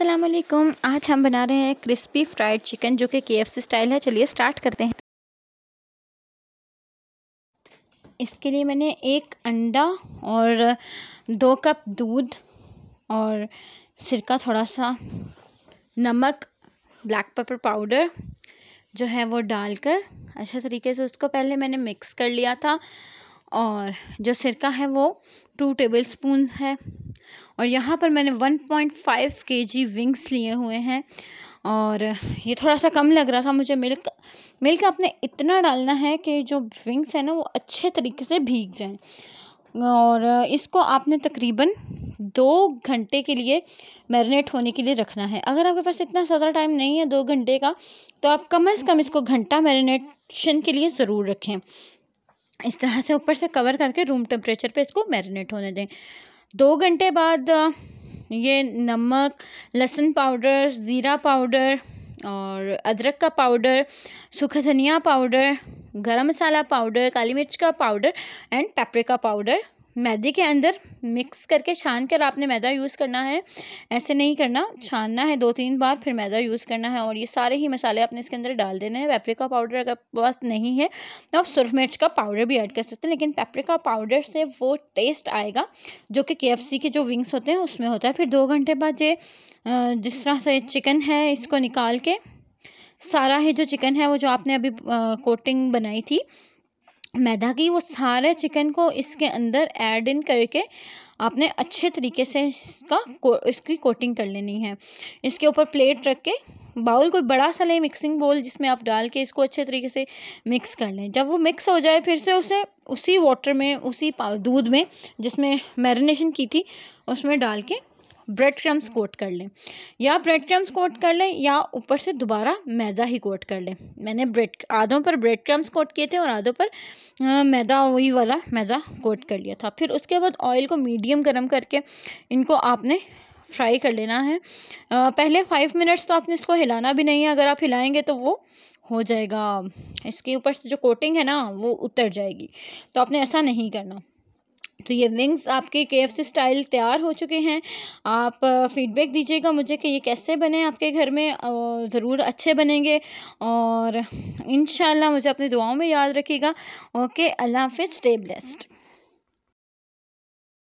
अस्सलाम वालेकुम आज हम बना रहे हैं क्रिस्पी फ्राइड चिकन जो कि के सी स्टाइल है चलिए स्टार्ट करते हैं इसके लिए मैंने एक अंडा और दो कप दूध और सिरका थोड़ा सा नमक ब्लैक पेपर पाउडर जो है वो डालकर अच्छे तरीके से उसको पहले मैंने मिक्स कर लिया था और जो सिरका है वो टू टेबल स्पून है और यहाँ पर मैंने 1.5 पॉइंट विंग्स लिए हुए हैं और ये थोड़ा सा कम लग रहा था मुझे मिल्क मिल्क आपने इतना डालना है कि जो विंग्स है ना वो अच्छे तरीके से भीग जाएं और इसको आपने तकरीबन दो घंटे के लिए मैरिनेट होने के लिए रखना है अगर आपके पास इतना ज़्यादा टाइम नहीं है दो घंटे का तो आप कम से कम इसको घंटा मैरिनेशन के लिए ज़रूर रखें इस तरह से ऊपर से कवर करके रूम टेम्परेचर पे इसको मैरिनेट होने दें दो घंटे बाद ये नमक लहसुन पाउडर ज़ीरा पाउडर और अदरक का पाउडर सूखा धनिया पाउडर गरम मसाला पाउडर काली मिर्च का पाउडर एंड पेपरिका पाउडर मैदे के अंदर मिक्स करके छान कर आपने मैदा यूज़ करना है ऐसे नहीं करना छानना है दो तीन बार फिर मैदा यूज़ करना है और ये सारे ही मसाले आपने इसके अंदर डाल देने हैं पेपरिका पाउडर अगर पास नहीं है तो आप सुरख मिर्च का पाउडर भी ऐड कर सकते हैं लेकिन पेपरिका पाउडर से वो टेस्ट आएगा जो कि के के जो विंग्स होते हैं उसमें होता है फिर दो घंटे बाद ये जिस तरह से चिकन है इसको निकाल के सारा ही जो चिकन है वो जो आपने अभी कोटिंग बनाई थी मैदा की वो सारे चिकन को इसके अंदर ऐड इन करके आपने अच्छे तरीके से इसका को, इसकी कोटिंग कर लेनी है इसके ऊपर प्लेट रख के बाउल कोई बड़ा सा लें मिक्सिंग बोल जिसमें आप डाल के इसको अच्छे तरीके से मिक्स कर लें जब वो मिक्स हो जाए फिर से उसे उसी वाटर में उसी दूध में जिसमें मैरिनेशन की थी उसमें डाल के ब्रेड क्रम्स कोट कर लें या ब्रेड क्रम्स कोट कर लें या ऊपर से दोबारा मैदा ही कोट कर लें मैंने ब्रेड आधों पर ब्रेड क्रम्स कोट किए थे और आधों पर मैदा वही वाला मैदा कोट कर लिया था फिर उसके बाद ऑयल को मीडियम गर्म करके इनको आपने फ्राई कर लेना है आ, पहले फाइव मिनट्स तो आपने इसको हिलाना भी नहीं है अगर आप हिलाएंगे तो वो हो जाएगा इसके ऊपर से जो कोटिंग है ना वो उतर जाएगी तो आपने ऐसा नहीं करना तो ये विंग्स आपके के एफ स्टाइल तैयार हो चुके हैं आप फीडबैक दीजिएगा मुझे कि ये कैसे बने आपके घर में ज़रूर अच्छे बनेंगे और इन मुझे अपनी दुआओं में याद रखिएगा ओके अल्लाह हाफि स्टे ब्लेस्ड